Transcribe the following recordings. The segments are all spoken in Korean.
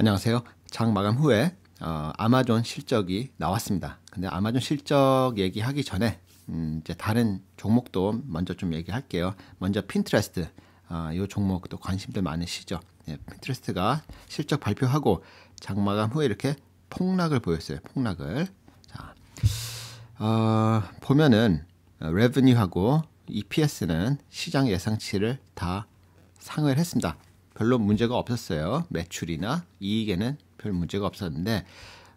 안녕하세요. 장 마감 후에 어, 아마존 실적이 나왔습니다. 근데 아마존 실적 얘기하기 전에 음, 이제 다른 종목도 먼저 좀 얘기할게요. 먼저 핀트레스트 어, 이 종목도 관심들 많으시죠. 예, 핀트레스트가 실적 발표하고 장 마감 후에 이렇게 폭락을 보였어요. 폭락을 자 어, 보면은 레버니하고 어, EPS는 시장 예상치를 다 상회를 했습니다. 별로 문제가 없었어요. 매출이나 이익에는 별 문제가 없었는데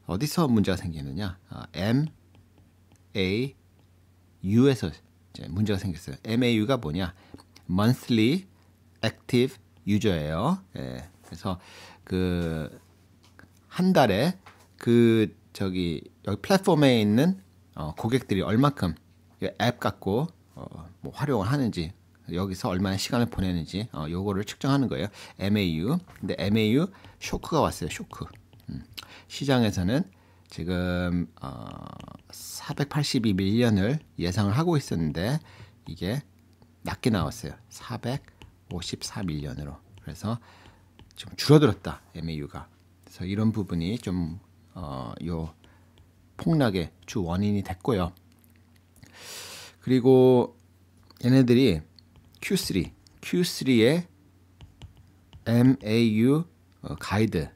어디서 문제가 생기느냐? 아, M A U에서 이제 문제가 생겼어요. MAU가 뭐냐? Monthly Active User예요. 예, 그래서 그 한 달에 그 저기 여기 플랫폼에 있는 어, 고객들이 얼마큼 앱 갖고 어, 뭐 활용을 하는지 여기서 얼마나 시간을 보내는지 어, 요거를 측정하는 거예요. MAU. 근데 MAU 쇼크가 왔어요. 쇼크. 음. 시장에서는 지금 어, 482밀리언을 예상을 하고 있었는데 이게 낮게 나왔어요. 454밀리언으로. 그래서 좀 줄어들었다. MAU가. 그래서 이런 부분이 좀요 어, 폭락의 주 원인이 됐고요. 그리고 얘네들이 Q3, Q3의 MAU 가이드,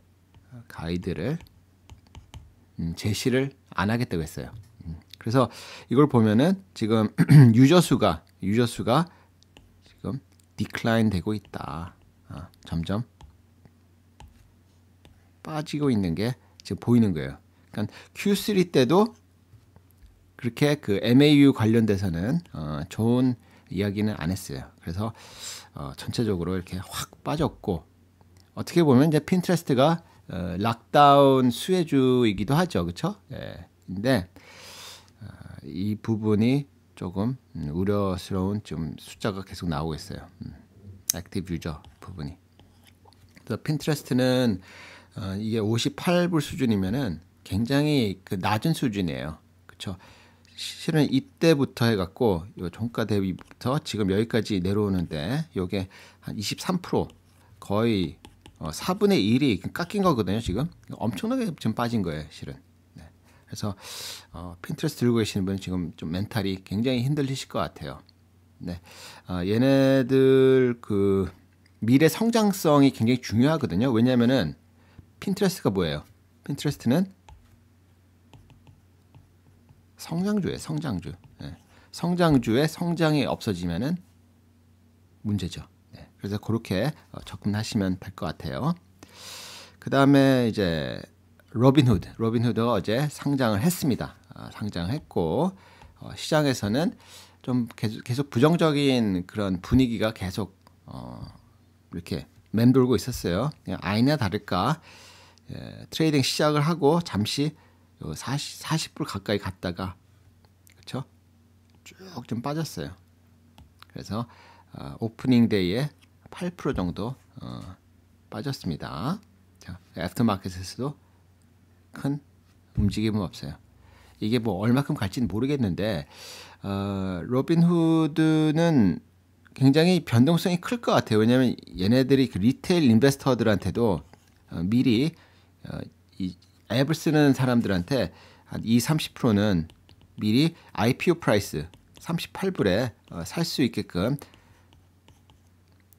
어, 가이드를 음, 제시를 안 하겠다고 했어요. 음, 그래서 이걸 보면은 지금 유저 수가 유저 수가 지금 디클라인 되고 있다. 아, 점점 빠지고 있는 게 지금 보이는 거예요. 그러니까 Q3 때도 그렇게 그 MAU 관련돼서는 어, 좋은 이야기는 안 했어요. 그래서 어, 전체적으로 이렇게 확 빠졌고 어떻게 보면 이제 핀트레스트가 어, 락다운 수혜주이기도 하죠, 그렇죠? 예. 근데 어, 이 부분이 조금 음, 우려스러운 좀 숫자가 계속 나오고 있어요. 음, 액티브 유저 부분이. 그래서 핀트레스트는 어, 이게 58불 수준이면은 굉장히 그 낮은 수준이에요, 그렇죠? 실은 이때부터 해갖고 요 종가 대비부터 지금 여기까지 내려오는데 요게 한23% 거의 어, 4분의 1이 깎인 거거든요 지금 엄청나게 지금 빠진 거예요 실은 네. 그래서 어, 핀트레스 들고 계시는 분은 지금 좀 멘탈이 굉장히 힘들리실 것 같아요 네 어, 얘네들 그 미래 성장성이 굉장히 중요하거든요 왜냐면은 핀트레스트가 뭐예요 핀트레스트는 성장주에 성장주. 네. 예. 성장주의 성장이 없어지면은 문제죠. 네. 그래서 그렇게 어, 접근하시면 될 것 같아요. 그 다음에 이제 로빈후드, 로빈후드가 어제 상장을 했습니다. 아, 상장했고 어, 시장에서는 좀 계속, 계속 부정적인 그런 분위기가 계속 어, 이렇게 맴돌고 있었어요. 아이나 다를까 예, 트레이딩 시작을 하고 잠시 40, 40불 가까이 갔다가 그렇죠? 쭉 좀 빠졌어요. 그래서 어, 오프닝 데이에 8% 정도 어, 빠졌습니다. 자, 애프터마켓에서도 큰 움직임은 없어요. 이게 뭐 얼마큼 갈지는 모르겠는데 어, 로빈후드는 굉장히 변동성이 클 것 같아요. 왜냐하면 얘네들이 그 리테일 인베스터들한테도 어, 미리 어, 이 앱을 쓰는 사람들한테 한 2, 30%는 미리 IPO 프라이스 38불에 어, 살수 있게끔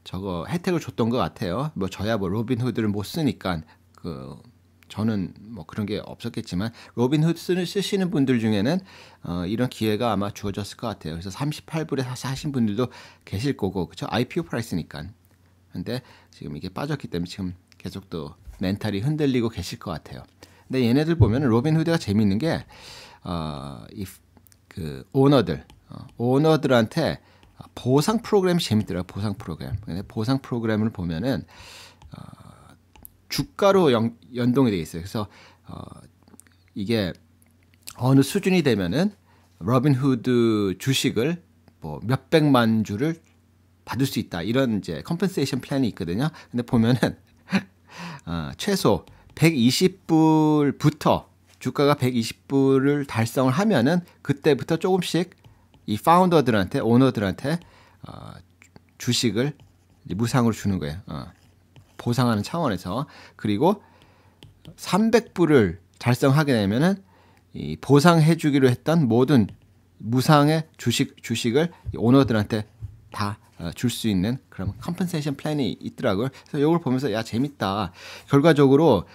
저거 혜택을 줬던 것 같아요. 뭐 저야 뭐 로빈후드를 못 쓰니까 그 저는 뭐 그런 게 없었겠지만 로빈후드 쓰시는 분들 중에는 어, 이런 기회가 아마 주어졌을 것 같아요. 그래서 38불에 사신 분들도 계실 거고 그쵸죠 IPO 프라이스니까. 근데 지금 이게 빠졌기 때문에 지금 계속 또 멘탈이 흔들리고 계실 것 같아요. 근데 얘네들 보면 로빈 후드가 재미있는 게 어, 이그 오너들 어, 오너들한테 보상 프로그램이 재밌더라 보상 프로그램. 근데 보상 프로그램을 보면은 어, 주가로 연, 연동이 돼 있어요. 그래서 어, 이게 어느 수준이 되면은 로빈후드 주식을 뭐 몇백만 주를 받을 수 있다 이런 이제 컴펜세이션 플랜이 있거든요. 근데 보면은 어, 최소 120불부터 주가가 120불을 달성을 하면은 그때부터 조금씩 이 파운더들한테 오너들한테 어, 주식을 무상으로 주는 거예요. 어, 보상하는 차원에서 그리고 300불을 달성하게 되면은 이 보상해주기로 했던 모든 무상의 주식 주식을 오너들한테 다 어, 줄 수 있는 그런 컴펜세이션 플랜이 있더라고요. 그래서 이걸 보면서 야 재밌다. 결과적으로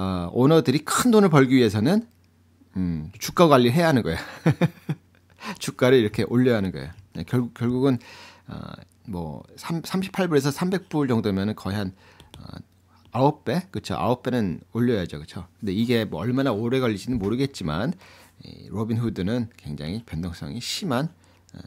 어, 오너들이 큰 돈을 벌기 위해서는 음, 주가 관리 해야 하는 거예요 주가를 이렇게 올려야 하는 거야. 네, 결국 결국은 어, 뭐 3, 38불에서 300불 정도면은 거의 한 어, 9배? 그렇죠. 9배는 올려야죠. 그렇죠. 근데 이게 뭐 얼마나 오래 걸리지는 모르겠지만 이 로빈 후드는 굉장히 변동성이 심한 어,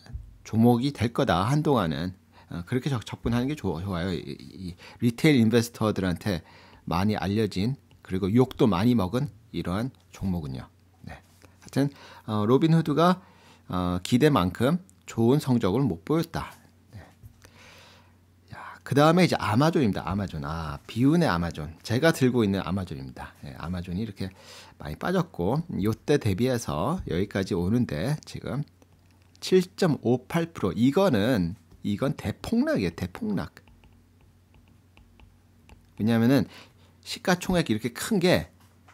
조목이 될 거다. 한동안은 어, 그렇게 적, 접근하는 게 좋, 좋아요. 이, 이, 리테일 인베스터들한테 많이 알려진 그리고 욕도 많이 먹은 이러한 종목은요. 네. 하여튼 어, 로빈 후드가 어, 기대만큼 좋은 성적을 못 보였다. 네. 그 다음에 이제 아마존입니다. 아마존. 아, 비운의 아마존. 제가 들고 있는 아마존입니다. 네, 아마존이 이렇게 많이 빠졌고, 요때 대비해서 여기까지 오는데, 지금 7.58%. 이거는, 이건 대폭락이에요. 대폭락. 왜냐면은 하 시가총액 이렇게 큰 게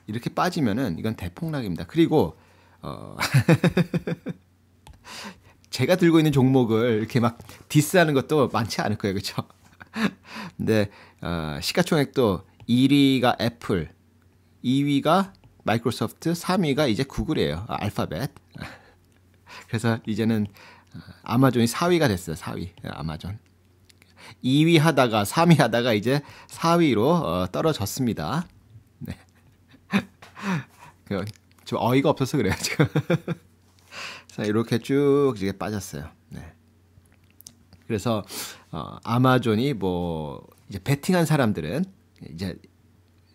이렇게 빠지면은 이건 대폭락입니다. 그리고 어 제가 들고 있는 종목을 이렇게 막 디스하는 것도 많지 않을 거예요, 그렇죠? 근데 어, 시가총액도 1위가 애플, 2위가 마이크로소프트, 3위가 이제 구글이에요, 아, 알파벳. 그래서 이제는 어, 아마존이 4위가 됐어요, 4위 예, 아마존. 2위 하다가 3위 하다가 이제 4위로 어, 떨어졌습니다. 네. 그, 좀 어이가 없어서 그래요, 지금. 자, 이렇게 쭉 이게 빠졌어요. 네. 그래서 어, 아마존이 뭐 이제 베팅한 사람들은 이제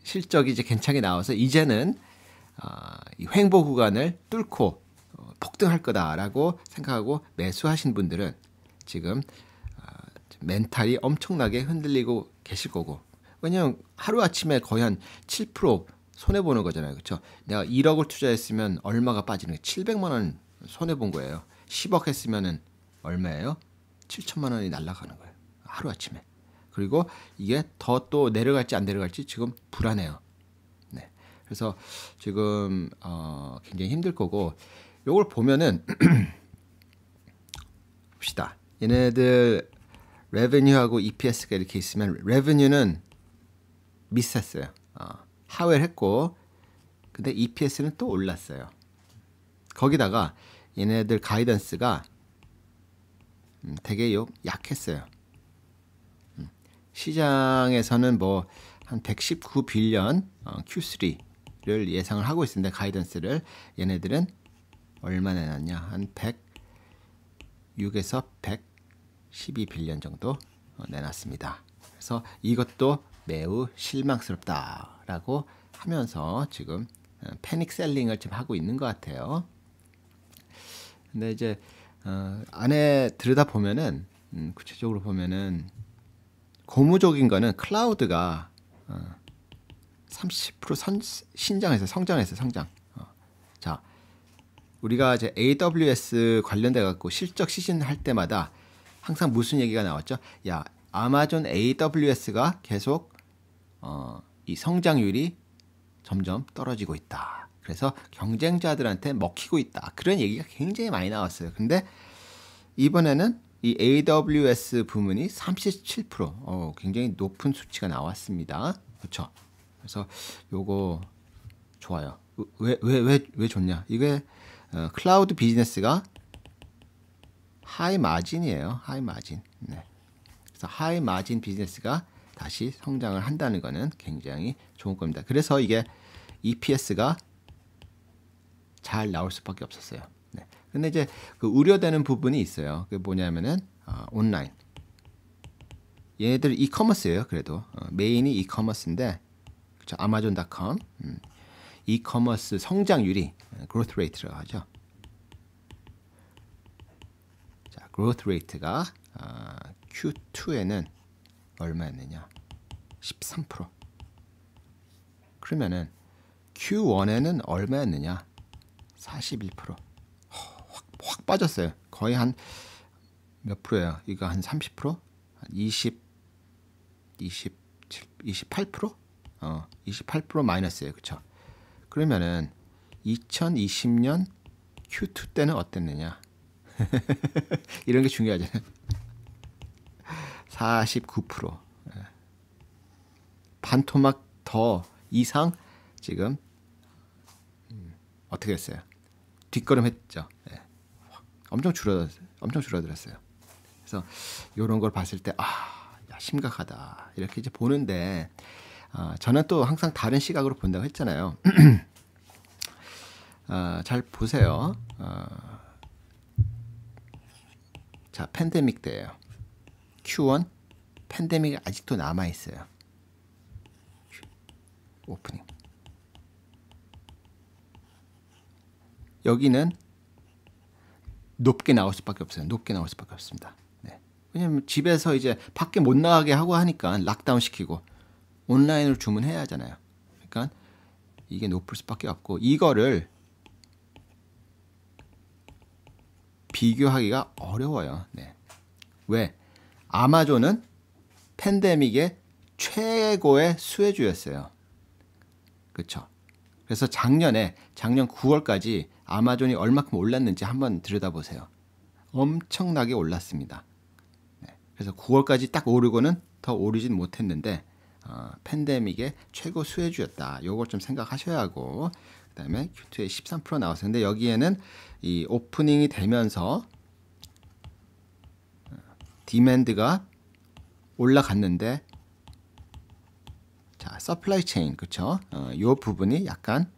실적이 이제 괜찮게 나와서 이제는 어, 이 횡보 구간을 뚫고 어, 폭등할 거다라고 생각하고 매수하신 분들은 지금 멘탈이 엄청나게 흔들리고 계실 거고 왜냐면 하루아침에 거의 한 7% 손해보는 거잖아요 그렇죠 내가 1억을 투자했으면 얼마가 빠지는 700만 원 손해본 거예요 10억 했으면은 얼마예요? 7천만 원이 날아가는 거예요 하루아침에 그리고 이게 더 또 내려갈지 안 내려갈지 지금 불안해요 네. 그래서 지금 어, 굉장히 힘들 거고 요걸 보면은 봅시다 얘네들 revenue하고 EPS가 이렇게 있으면 revenue는 미스했어요. 어, 하회를 했고 근데 EPS는 또 올랐어요. 거기다가 얘네들 가이던스가 음, 되게 요, 약했어요. 음, 시장에서는 뭐 한 119 빌리언 어, Q3를 예상을 하고 있는데 가이던스를 얘네들은 얼마 내놨냐 한 106에서 100 12빌리언 정도 어, 내놨습니다. 그래서 이것도 매우 실망스럽다라고 하면서 지금 어, 패닉 셀링을 지금 하고 있는 것 같아요. 근데 이제 어, 안에 들여다 보면은 음, 구체적으로 보면은 고무적인 거는 클라우드가 어, 30% 선, 신장에서 성장해서 성장. 어. 자, 우리가 이제 AWS 관련돼 갖고 실적 시즌 할 때마다 항상 무슨 얘기가 나왔죠? 야, 아마존 AWS가 계속 어, 이 성장률이 점점 떨어지고 있다. 그래서 경쟁자들한테 먹히고 있다. 그런 얘기가 굉장히 많이 나왔어요. 근데 이번에는 이 AWS 부문이 37% 어, 굉장히 높은 수치가 나왔습니다. 그렇죠? 그래서 요거 좋아요. 왜 왜 왜 왜 좋냐? 이게 어, 클라우드 비즈니스가 하이 마진이에요. 하이 마진. 네. 그래서 하이 마진 비즈니스가 다시 성장을 한다는 거는 굉장히 좋은 겁니다. 그래서 이게 EPS가 잘 나올 수밖에 없었어요. 네. 근데 이제 그 우려되는 부분이 있어요. 그 뭐냐면은 어, 온라인. 얘네들 이커머스예요. 그래도 어, 메인이 이커머스인데 그쵸? 아마존닷컴 음. 이커머스 성장률이 그로스 어, 레이트라고 하죠. growth rate가 어, Q2에는 얼마였느냐? 13% 그러면은 Q1에는 얼마였느냐? 41% 확, 확 빠졌어요. 거의 한 몇 프로예요? 이거 한 30%? 한 20, 27, 28%? 어, 28% 마이너스예요. 그쵸? 그러면은 2020년 Q2 때는 어땠느냐? 이런 게 중요하잖아요. 49% 예. 반토막 더 이상 지금 음, 어떻게 했어요? 뒷걸음했죠. 예. 엄청 줄어 엄청 줄어들었어요. 그래서 이런 걸 봤을 때 아, 야, 심각하다 이렇게 이제 보는데 어, 저는 또 항상 다른 시각으로 본다고 했잖아요. 어, 잘 보세요. 어, 자, 팬데믹 때예요. Q1 팬데믹이 아직도 남아 있어요. 오프닝. 여기는 높게 나올 수밖에 없어요. 높게 나올 수밖에 없습니다. 네. 왜냐면 집에서 이제 밖에 못 나가게 하고 하니까 락다운 시키고 온라인으로 주문해야 하잖아요. 그러니까 이게 높을 수밖에 없고 이거를 비교하기가 어려워요. 네. 왜? 아마존은 팬데믹의 최고의 수혜주였어요. 그렇죠. 그래서 작년에 작년 9월까지 아마존이 얼마큼 올랐는지 한번 들여다보세요. 엄청나게 올랐습니다. 네. 그래서 9월까지 딱 오르고는 더 오르진 못했는데 어, 팬데믹의 최고 수혜주였다. 요걸 좀 생각하셔야 하고 그다음에 Q2에 13% 나왔었는데 여기에는 이 오프닝이 되면서 디맨드가 어, 올라갔는데 자, 서플라이 체인 그렇죠? 어, 요 부분이 약간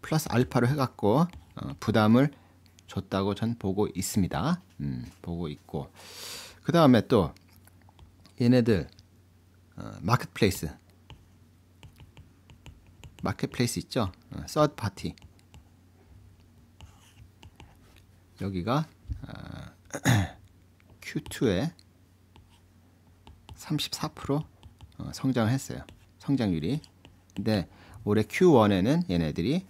플러스 알파로 해 갖고 어, 부담을 줬다고 전 보고 있습니다. 음, 보고 있고. 그다음에 또 얘네들 어, 마켓플레이스 마켓플레이스 있죠? 서드 어, 파티 여기가 어, Q2에 34% 어, 성장을 했어요. 성장률이. 근데 올해 Q1에는 얘네들이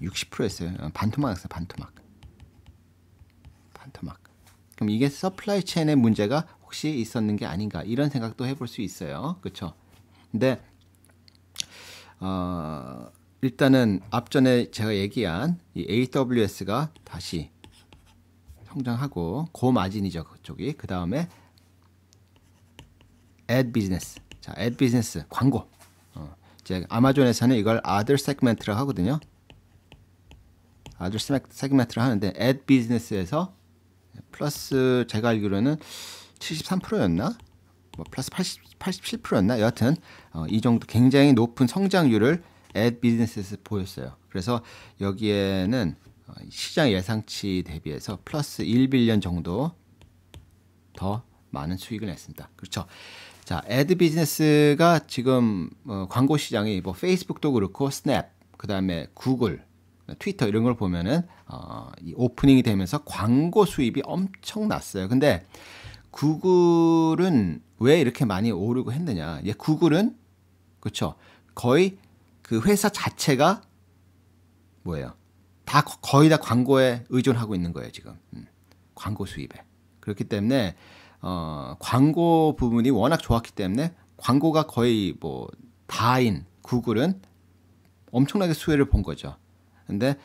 60%였어요. 반토막 했어요. 반토막. 반토막. 그럼 이게 서플라이 체인의 문제가 혹시 있었는 게 아닌가 이런 생각도 해볼 수 있어요. 그렇죠? 근데 어, 일단은 앞전에 제가 얘기한 이 AWS가 다시 성장하고 고마진이죠 그쪽이 그 다음에 ad business 자 ad business 광고 어, 이제 아마존에서는 이걸 other s e g m e n t 라 하거든요 other segment를 하는데 ad business에서 플러스 제가 알기로는 73%였나 뭐 플러스 80, 87%였나? 여하튼 어, 이 정도 굉장히 높은 성장률을 앱 비즈니스에서 보였어요. 그래서 여기에는 어, 시장 예상치 대비해서 플러스 1빌 l i 정도 더 많은 수익을 냈습니다. 그렇죠. 자, 애드 비즈니스가 지금 어, 광고 시장이 뭐 페이스북도 그렇고 스냅, 그다음에 구글, 트위터 이런 걸 보면은 어, 이 오프닝이 되면서 광고 수입이 엄청 났어요. 근데 구글은 왜 이렇게 많이 오르고 했느냐. 예, 구글은 그쵸 거의 그 회사 자체가 뭐예요? 다 거의 다 광고에 의존하고 있는 거예요 지금 음, 광고 수입에 그렇기 때문에 어, 광고 부분이 워낙 좋았기 때문에 광고가 거의 뭐 다인 구글은 엄청나게 수혜를 본 거죠. 근데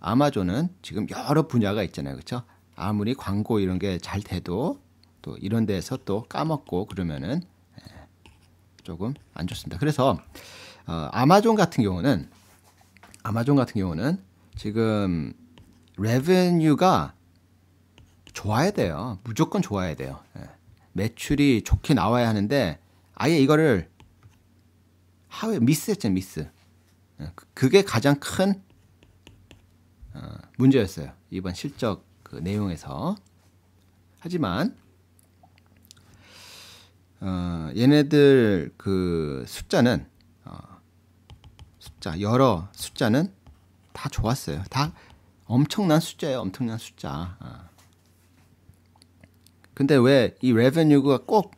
아마존은 지금 여러 분야가 있잖아요, 그렇죠? 아무리 광고 이런 게 잘 돼도 또 이런 데서 또 까먹고 그러면은 예, 조금 안 좋습니다. 그래서 어, 아마존 같은 경우는 아마존 같은 경우는 지금 레ቨ뉴가 좋아야 돼요. 무조건 좋아야 돼요. 예. 매출이 좋게 나와야 하는데 아예 이거를 하위 미스했죠 미스. 예. 그, 그게 가장 큰 어, 문제였어요. 이번 실적 그 내용에서. 하지만 어, 얘네들 그 숫자는 어, 숫자 여러 숫자는 다 좋았어요. 다 엄청난 숫자예요. 엄청난 숫자. 어. 근데 왜 이 revenue가 꼭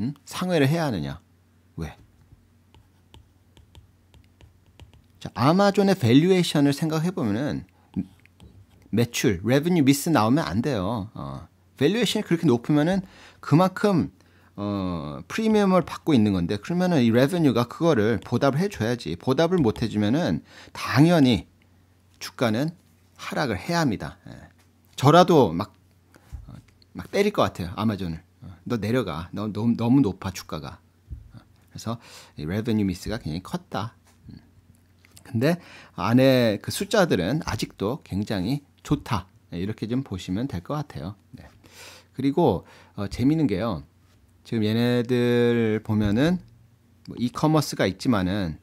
음? 상회를 해야 하느냐? 왜? 자, 아마존의 밸류에이션을 생각해 보면은 매출, revenue 미스 나오면 안 돼요. 어. 밸류에이션이 그렇게 높으면은 그만큼 어, 프리미엄을 받고 있는 건데 그러면은 이 레버뉴가 그거를 보답을 해줘야지 보답을 못 해주면은 당연히 주가는 하락을 해야 합니다. 예. 저라도 막, 어, 막 때릴 것 같아요 아마존을 어, 너 내려가 너, 너무, 너무 높아 주가가 어, 그래서 이 레버뉴 미스가 굉장히 컸다. 음. 근데 안에 그 숫자들은 아직도 굉장히 좋다. 예, 이렇게 좀 보시면 될 것 같아요. 네. 그리고 어, 재미있는 게요. 지금 얘네들 보면은 뭐 이커머스가 있지만은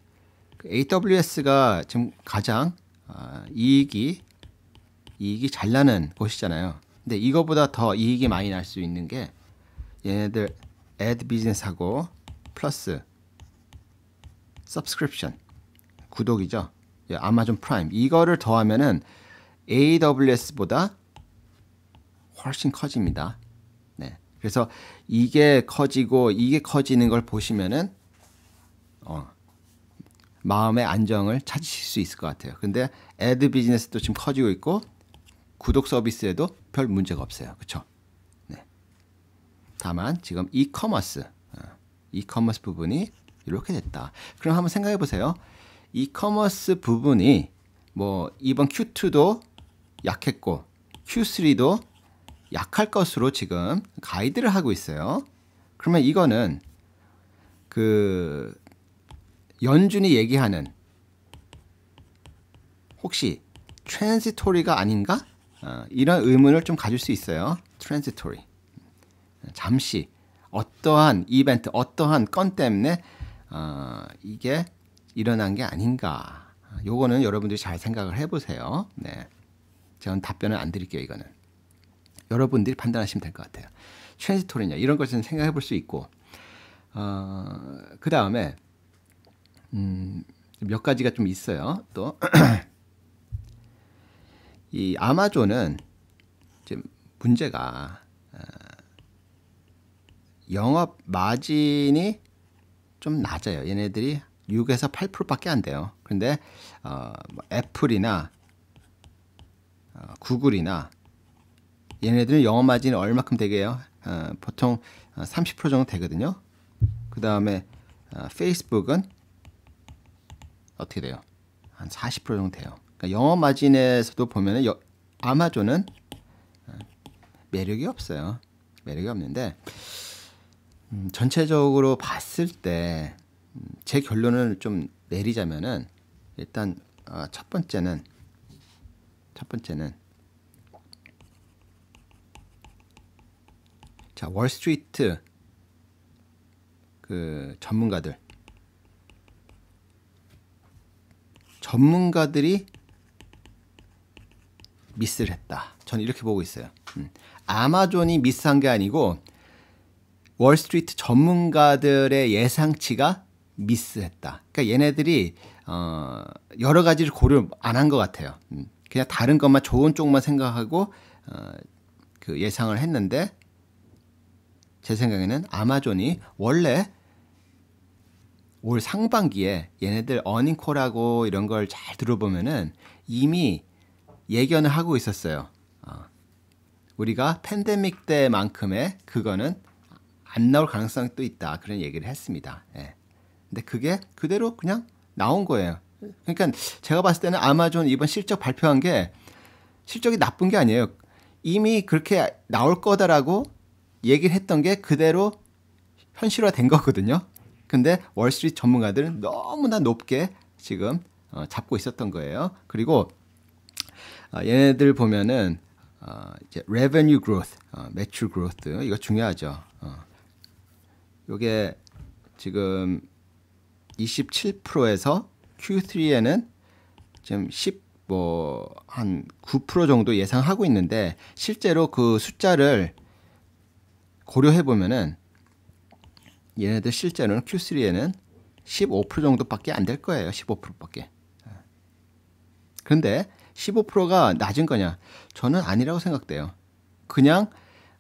AWS가 그 지금 가장 아, 이익이 이익이 잘 나는 곳이잖아요. 근데 이거보다 더 이익이 많이 날 수 있는 게 얘네들 애드 비즈니스하고 플러스 서브스크립션 구독이죠. 예, 아마존 프라임 이거를 더하면은 AWS보다 훨씬 커집니다. 그래서 이게 커지고 이게 커지는 걸 보시면은 어, 마음의 안정을 찾으실 수 있을 것 같아요. 근데 애드 비즈니스도 지금 커지고 있고 구독 서비스에도 별 문제가 없어요. 그렇죠? 네. 다만 지금 이커머스 어, 이커머스 부분이 이렇게 됐다. 그럼 한번 생각해 보세요. 이커머스 부분이 뭐 이번 Q2도 약했고 Q3도 약할 것으로 지금 가이드를 하고 있어요. 그러면 이거는 그 연준이 얘기하는 혹시 트랜지토리가 아닌가? 어, 이런 의문을 좀 가질 수 있어요. 트랜지토리. 잠시 어떠한 이벤트, 어떠한 건 때문에 어, 이게 일어난 게 아닌가. 요거는 여러분들이 잘 생각을 해보세요. 네. 저는 답변을 안 드릴게요, 이거는. 여러분들이 판단하시면 될 것 같아요. 트랜지토리냐 이런 것은 생각해 볼 수 있고 어, 그 다음에 음, 몇 가지가 좀 있어요. 또 이 아마존은 지금 문제가 어, 영업 마진이 좀 낮아요. 얘네들이 6에서 8%밖에 안 돼요. 그런데 어, 뭐 애플이나 어, 구글이나 얘네들은 영업 마진이 얼마큼 되게요? 어, 보통 30% 어, 정도 되거든요. 그 다음에 어, 페이스북은 어떻게 돼요? 한 40% 정도 돼요. 그러니까 영업 마진에서도 보면은 아마존은 어, 매력이 없어요. 매력이 없는데 음, 전체적으로 봤을 때제 음, 결론을 좀 내리자면은 일단 어, 첫 번째는 첫 번째는 자, 월스트리트 그 전문가들 전문가들이 미스를 했다. 저는 이렇게 보고 있어요. 음. 아마존이 미스한 게 아니고 월스트리트 전문가들의 예상치가 미스했다. 그러니까 얘네들이 어, 여러 가지를 고려 안 한 것 같아요. 음. 그냥 다른 것만 좋은 쪽만 생각하고 어, 그 예상을 했는데 제 생각에는 아마존이 원래 올 상반기에 얘네들 어닝콜하고 이런 걸 잘 들어보면은 이미 예견을 하고 있었어요. 어. 우리가 팬데믹 때만큼의 그거는 안 나올 가능성이 또 있다. 그런 얘기를 했습니다. 예. 근데 그게 그대로 그냥 나온 거예요. 그러니까 제가 봤을 때는 아마존 이번 실적 발표한 게 실적이 나쁜 게 아니에요. 이미 그렇게 나올 거다라고 얘기를 했던 게 그대로 현실화된 거거든요. 근데 월스트리트 전문가들은 너무나 높게 지금 어, 잡고 있었던 거예요. 그리고 어, 얘네들 보면은 어, 이제 revenue growth, 어, 매출 growth 이거 중요하죠. 어. 요게 지금 27%에서 Q3에는 지금 10 뭐 한 9% 정도 예상하고 있는데 실제로 그 숫자를 고려해 보면은 얘네들 실제로는 Q3에는 15% 정도밖에 안 될 거예요. 15%밖에. 그런데 15%가 낮은 거냐? 저는 아니라고 생각돼요. 그냥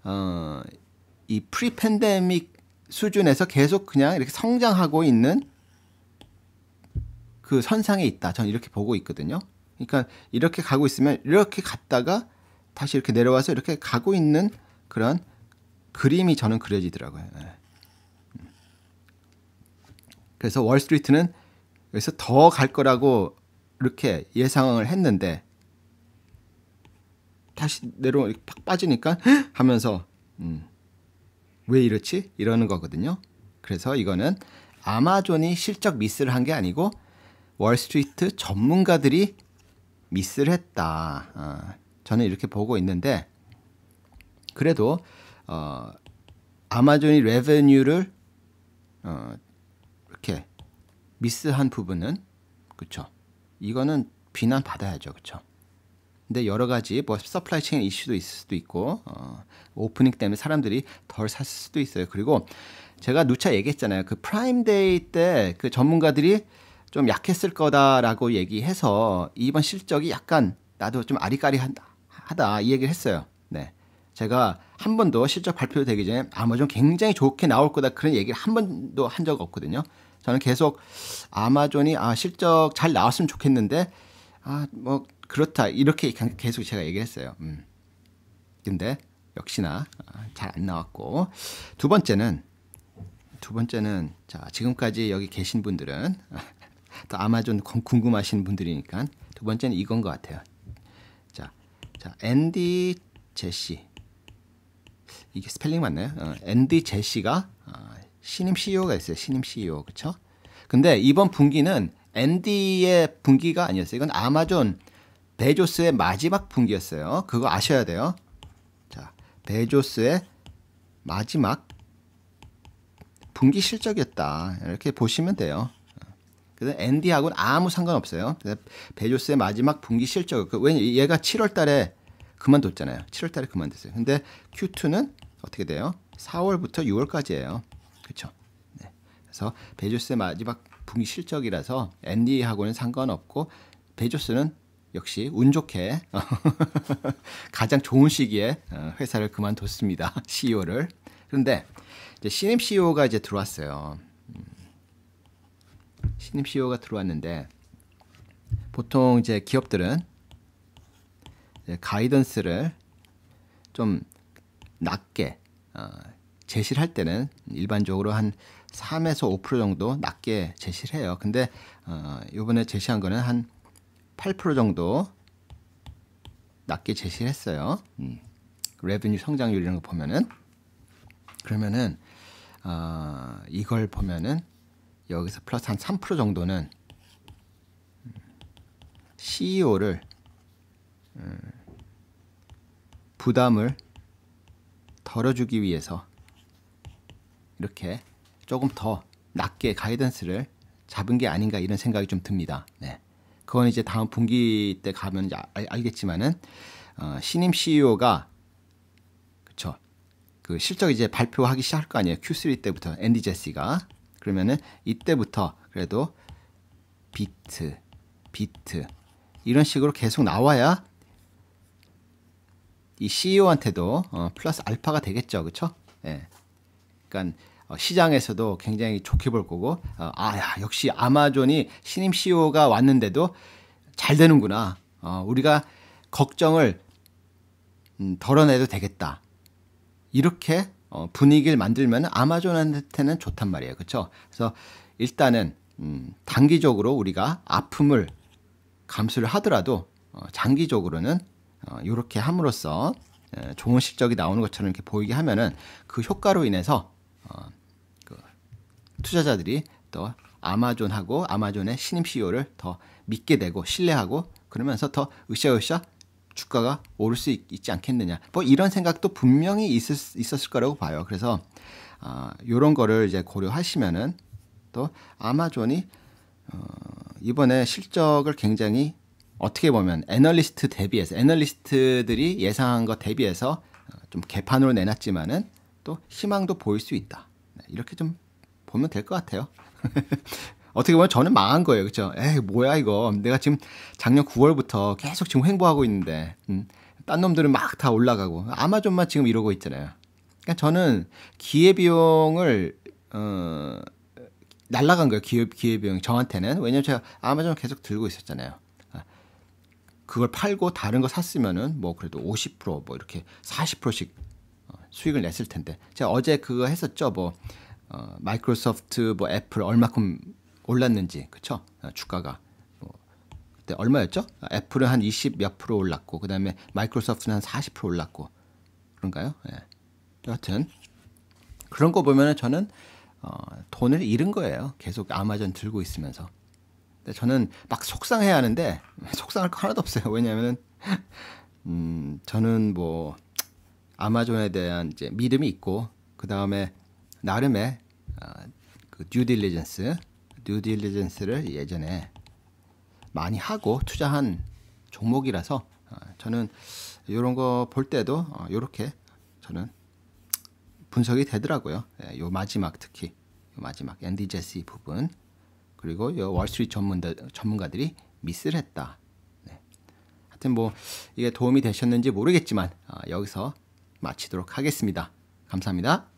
어, 이 프리팬데믹 수준에서 계속 그냥 이렇게 성장하고 있는 그 선상에 있다. 전 이렇게 보고 있거든요. 그러니까 이렇게 가고 있으면 이렇게 갔다가 다시 이렇게 내려와서 이렇게 가고 있는 그런 그림이 저는 그려지더라고요. 예. 그래서 월스트리트는 여기서더 갈 거라고 이렇게 예상을 했는데 다시 내려 팍 빠지니까 하면서 음, 왜 이렇지 이러는 거거든요. 그래서 이거는 아마존이 실적 미스를 한 게 아니고 월스트리트 전문가들이 미스를 했다. 어, 저는 이렇게 보고 있는데 그래도 어, 아마존이 레베뉴를 어, 이렇게 미스한 부분은 그쵸 이거는 비난 받아야죠 그쵸 근데 여러 가지 뭐 서플라이 체인 이슈도 있을 수도 있고 어, 오프닝 때문에 사람들이 덜 살 수도 있어요 그리고 제가 누차 얘기했잖아요 그 프라임데이 때 그 전문가들이 좀 약했을 거다라고 얘기해서 이번 실적이 약간 나도 좀 아리까리하다 이 얘기를 했어요 제가 한 번도 실적 발표되기 전에 아마존 굉장히 좋게 나올 거다 그런 얘기를 한 번도 한 적 없거든요. 저는 계속 아마존이 아 실적 잘 나왔으면 좋겠는데 아 뭐 그렇다 이렇게 계속 제가 얘기했어요. 음. 근데 역시나 아, 잘안 나왔고 두 번째는 두 번째는 자 지금까지 여기 계신 분들은 또 아마존 궁금하신 분들이니까 두 번째는 이건 것 같아요. 자, 자 앤디 제시 이게 스펠링 맞나요? 어, 앤디 제시가 어, 신임 CEO가 있어요. 신임 CEO 그렇죠? 근데 이번 분기는 앤디의 분기가 아니었어요. 이건 아마존 베조스의 마지막 분기였어요. 그거 아셔야 돼요. 자, 베조스의 마지막 분기 실적이었다. 이렇게 보시면 돼요. 그래서 앤디하고는 아무 상관없어요. 베조스의 마지막 분기 실적. 그, 왜냐 얘가 7월 달에 그만뒀잖아요. 7월 달에 그만뒀어요. 근데 Q2는 어떻게 돼요? 4월부터 6월까지예요. 그렇죠? 네. 그래서 베조스의 마지막 분기 실적이라서 앤디하고는 상관없고 베조스는 역시 운 좋게 가장 좋은 시기에 어, 회사를 그만뒀습니다. CEO를. 그런데 이제 신임 CEO가 이제 들어왔어요. 음. 신임 CEO가 들어왔는데 보통 이제 기업들은 예, 가이던스를 좀 낮게 어, 제시를 할 때는 일반적으로 한 3에서 5% 정도 낮게 제시를 해요. 근데 어, 이번에 제시한 거는 한 8% 정도 낮게 제시를 했어요. 음. 레 v 뉴 성장률 이런 거 보면은 그러면은 어, 이걸 보면은 여기서 플러스 한 3% 정도는 CEO를 음, 부담을 덜어주기 위해서 이렇게 조금 더 낮게 가이던스를 잡은 게 아닌가 이런 생각이 좀 듭니다. 네. 그건 이제 다음 분기 때 가면 알, 겠지만은 어, 신임 CEO가 그쵸 그 실적 이제 발표하기 시작할 거 아니에요 Q3 때부터 앤디 제시가 그러면은 이때부터 그래도 비트 비트 이런 식으로 계속 나와야 이 CEO한테도 어, 플러스 알파가 되겠죠. 그쵸? 예. 그러니까 어, 시장에서도 굉장히 좋게 볼 거고 어, 아 야, 역시 아마존이 신임 CEO가 왔는데도 잘 되는구나. 어, 우리가 걱정을 음, 덜어내도 되겠다. 이렇게 어, 분위기를 만들면 아마존한테는 좋단 말이에요. 그렇죠? 그래서 일단은 음, 단기적으로 우리가 아픔을 감수를 하더라도 어, 장기적으로는 어, 이렇게 함으로써 예, 좋은 실적이 나오는 것처럼 이렇게 보이게 하면은 그 효과로 인해서 어, 그 투자자들이 또 아마존하고 아마존의 신임 CEO를 더 믿게 되고 신뢰하고 그러면서 더 으쌰으쌰 주가가 오를 수 있, 지 않겠느냐. 뭐 이런 생각도 분명히 있을, 있었을 거라고 봐요. 그래서 아, 요런 거를 이제 고려하시면은 또 아마존이 어, 이번에 실적을 굉장히 어떻게 보면 애널리스트 대비해서 애널리스트들이 예상한 것 대비해서 어, 좀 개판으로 내놨지만은 또 희망도 보일 수 있다. 네, 이렇게 좀 보면 될 것 같아요. 어떻게 보면 저는 망한 거예요. 그쵸 에이, 뭐야 이거. 내가 지금 작년 9월부터 계속 지금 횡보하고 있는데 음, 딴 놈들은 막 다 올라가고 아마존만 지금 이러고 있잖아요. 그러니까 저는 기회 비용을 어 날라간 거예요. 기회 기회 비용 저한테는. 왜냐면 제가 아마존 을 계속 들고 있었잖아요. 그걸 팔고 다른 거 샀으면은 뭐 그래도 50%뭐 이렇게 40%씩 어, 수익을 냈을 텐데 제가 어제 그거 했었죠 뭐 어, 마이크로소프트 뭐 애플 얼마큼 올랐는지 그쵸 어, 주가가 뭐, 그때 얼마였죠 애플은 한 20 몇 프로 올랐고 그 다음에 마이크로소프트는 한 40% 올랐고 그런가요 예 여하튼 그런 거 보면은 저는 어, 돈을 잃은 거예요 계속 아마존 들고 있으면서 근데 저는 막 속상해 하는데 속상할 거 하나도 없어요. 왜냐면은 음, 저는 뭐 아마존에 대한 이제 믿음이 있고 그다음에 나름의 어, 그 뉴딜리전스, 뉴딜리전스를 예전에 많이 하고 투자한 종목이라서 어, 저는 이런 거 볼 때도 어, 이렇게 저는 분석이 되더라고요. 예, 요 마지막 특히 요 마지막 앤디 제시 부분 그리고 월스트리트 전문가, 전문가들이 미스를 했다. 네. 하여튼 뭐 이게 도움이 되셨는지 모르겠지만 어, 여기서 마치도록 하겠습니다. 감사합니다.